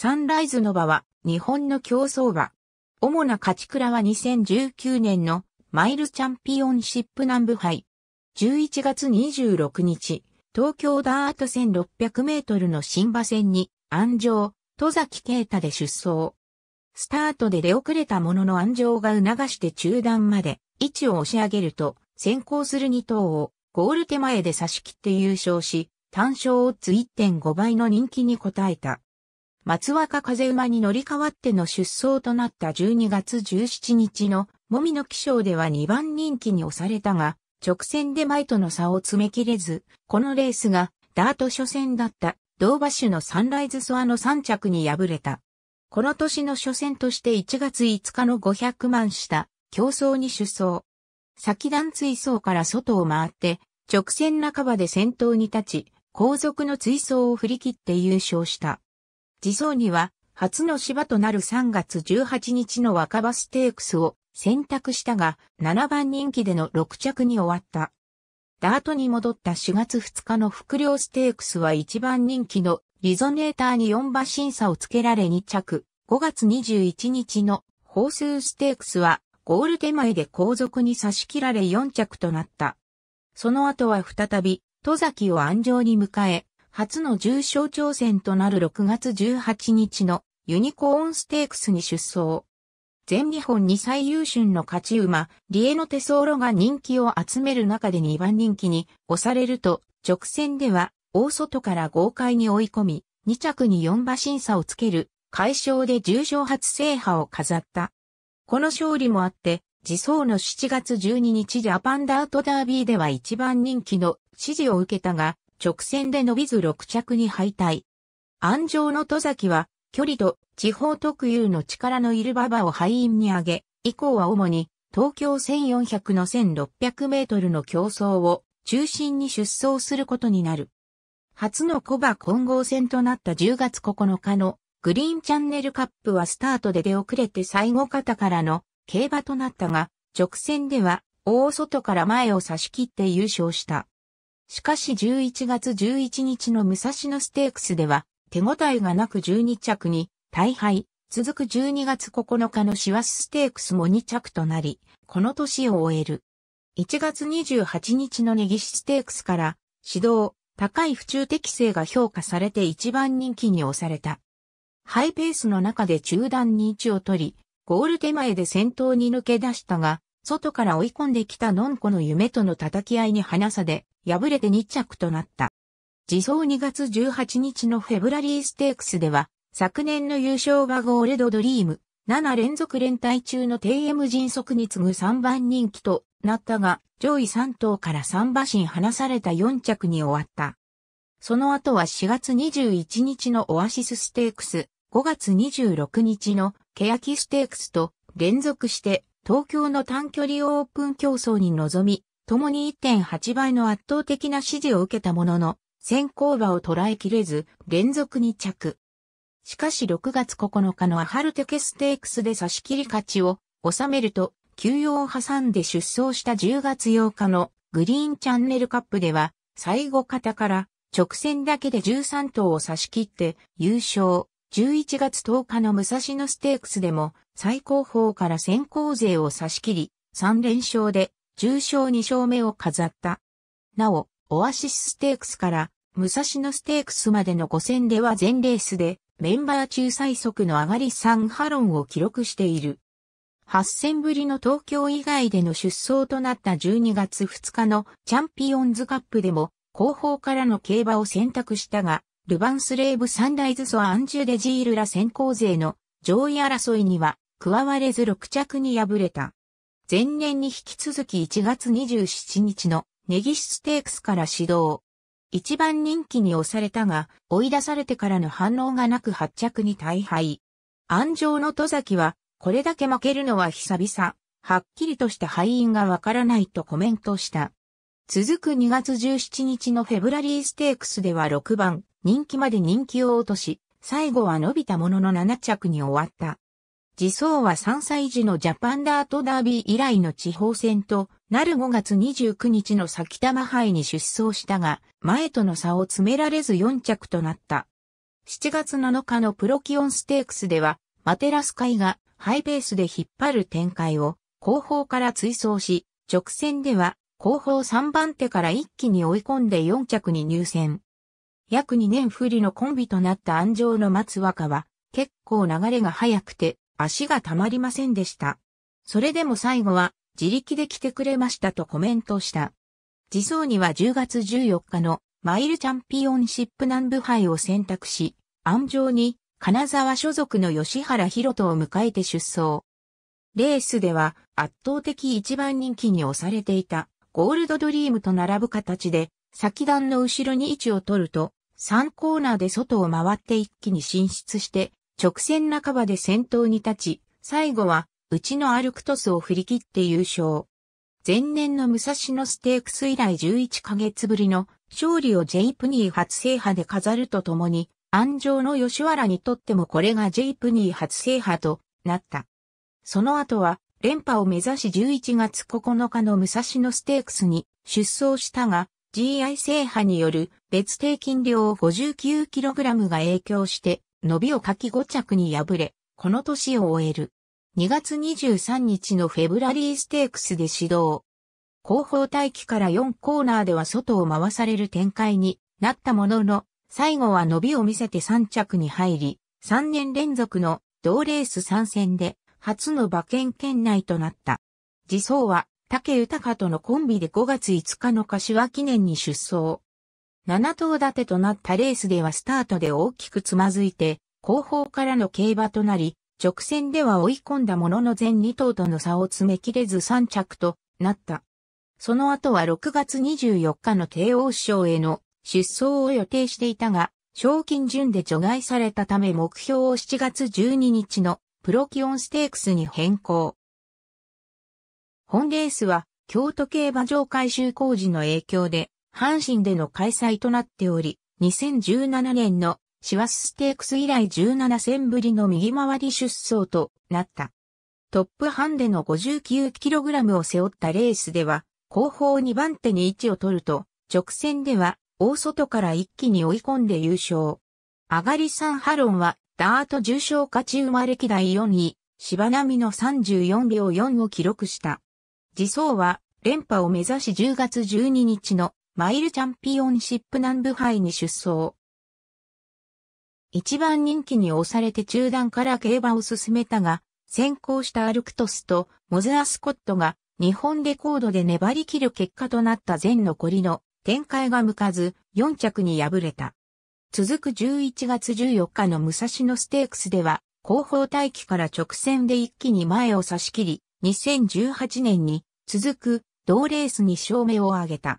サンライズの場は日本の競争場。主な勝ち倉は2019年のマイルチャンピオンシップ南部杯。11月26日、東京ダート1600メートルの新馬戦に安城、戸崎啓太で出走。スタートで出遅れたものの安城が促して中段まで位置を押し上げると、先行する2頭をゴール手前で差し切って優勝し、単勝っッズ1.5倍の人気に応えた。松若風馬に乗り換わっての出走となった12月17日のもみの気象では2番人気に押されたが、直線で前との差を詰め切れず、このレースがダート初戦だった同馬種のサンライズソアの3着に敗れた。この年の初戦として1月5日の500万下、競争に出走。先段追走から外を回って、直線半ばで先頭に立ち、後続の追走を振り切って優勝した。自走には、初の芝となる3月18日の若葉ステークスを選択したが、7番人気での6着に終わった。ダートに戻った4月2日の副領ステークスは1番人気のリゾネーターに4馬審査をつけられ2着。5月21日のホースステークスはゴール手前で後続に差し切られ4着となった。その後は再び、戸崎を安城に迎え、初の重賞挑戦となる6月18日のユニコーンステークスに出走。全日本に最優秀の勝ち馬、リエノテソーロが人気を集める中で2番人気に押されると、直線では大外から豪快に追い込み、2着に4馬審査をつける、快勝で重賞初制覇を飾った。この勝利もあって、自走の7月12日ジャパンダートダービーでは1番人気の支持を受けたが、直線で伸びず6着に敗退。安城の戸崎は、距離と地方特有の力のいる馬場を敗因に挙げ、以降は主に東京1400の1600メートルの競争を中心に出走することになる。初のコバ混合戦となった10月9日のグリーンチャンネルカップはスタートで出遅れて最後方からの競馬となったが、直線では大外から前を差し切って優勝した。しかし11月11日の武蔵野ステークスでは、手応えがなく12着に大敗、続く12月9日のシワスステークスも2着となり、この年を終える。1月28日のネギシステークスから、指導、高い不中適性が評価されて一番人気に押された。ハイペースの中で中段に位置を取り、ゴール手前で先頭に抜け出したが、外から追い込んできたノンコの夢との叩き合いに離さで、敗れて2着となった。自走2月18日のフェブラリーステークスでは、昨年の優勝馬ゴールドドリーム、7連続連帯中の TM 迅速に次ぐ3番人気となったが、上位3頭から3馬身離された4着に終わった。その後は4月21日のオアシスステークス、5月26日のケヤキステークスと連続して東京の短距離オープン競争に臨み、共に1.8倍の圧倒的な支持を受けたものの、先行馬を捉えきれず、連続2着。しかし6月9日のアハルテケステークスで差し切り勝ちを収めると、休養を挟んで出走した10月8日のグリーンチャンネルカップでは、最後方から直線だけで13頭を差し切って優勝。11月10日の武蔵野ステークスでも最高峰から先行勢を差し切り、3連勝で重賞2勝目を飾った。なお、オアシスステークスから武蔵野ステークスまでの5戦では全レースでメンバー中最速の上がり3ハロンを記録している。8戦ぶりの東京以外での出走となった12月2日のチャンピオンズカップでも後方からの競馬を選択したが、ルヴァンスレーブサンライズソアンジュデジールら先行勢の上位争いには加われず6着に敗れた。前年に引き続き1月27日のネギステークスから始動。一番人気に押されたが、追い出されてからの反応がなく発着に大敗。安城の戸崎は、これだけ負けるのは久々、はっきりとした敗因がわからないとコメントした。続く2月17日のフェブラリーステークスでは6番、人気まで人気を落とし、最後は伸びたものの7着に終わった。次走は3歳児のジャパンダートダービー以来の地方戦となる5月29日の先玉杯に出走したが、前との差を詰められず4着となった。7月7日のプロキオンステークスでは、マテラス界がハイペースで引っ張る展開を後方から追走し、直線では後方3番手から一気に追い込んで4着に入選。約2年不利のコンビとなった安城の松若は、結構流れが速くて、足がたまりませんでした。それでも最後は自力で来てくれましたとコメントした。自走には10月14日のマイルチャンピオンシップ南部杯を選択し、安城に金沢所属の吉原博人を迎えて出走。レースでは圧倒的一番人気に押されていたゴールドドリームと並ぶ形で先段の後ろに位置を取ると3コーナーで外を回って一気に進出して直線半ばで先頭に立ち、最後は、うちのアルクトスを振り切って優勝。前年の武蔵野ステークス以来11ヶ月ぶりの勝利をジェイプニー初制覇で飾るとともに、安城の吉原にとってもこれがジェイプニー初制覇となった。その後は、連覇を目指し11月9日の武蔵野ステークスに出走したが、GI 制覇による別定金量 59kg が影響して伸びを書き5着に敗れ、この年を終える。2月23日のフェブラリーステークスで指導。後方待機から4コーナーでは外を回される展開になったものの、最後は伸びを見せて3着に入り、3年連続の同レース参戦で初の馬券圏内となった。次走は、竹豊とのコンビで5月5日の柏記念に出走。7頭立てとなったレースではスタートで大きくつまずいて、後方からの競馬となり、直線では追い込んだものの全2頭との差を詰め切れず3着となった。その後は6月24日の帝王賞への出走を予定していたが、賞金順で除外されたため目標を7月12日のプロキオンステークスに変更。本レースは京都競馬場改修工事の影響で阪神での開催となっており、2017年のシワスステークス以来17戦ぶりの右回り出走となった。トップハンデの 59kg を背負ったレースでは、後方2番手に位置を取ると、直線では大外から一気に追い込んで優勝。上がりサンハロンは、ダート重賞勝ち馬歴代4位、芝並の34秒4を記録した。自走は、連覇を目指し10月12日のマイルチャンピオンシップ南部杯に出走。一番人気に押されて中段から競馬を進めたが、先行したアルクトスとモズアスコットが日本レコードで粘り切る結果となった全残りの展開が向かず4着に敗れた。続く11月14日の武蔵野ステークスでは後方待機から直線で一気に前を差し切り、2018年に続く同レースに照明を挙げた。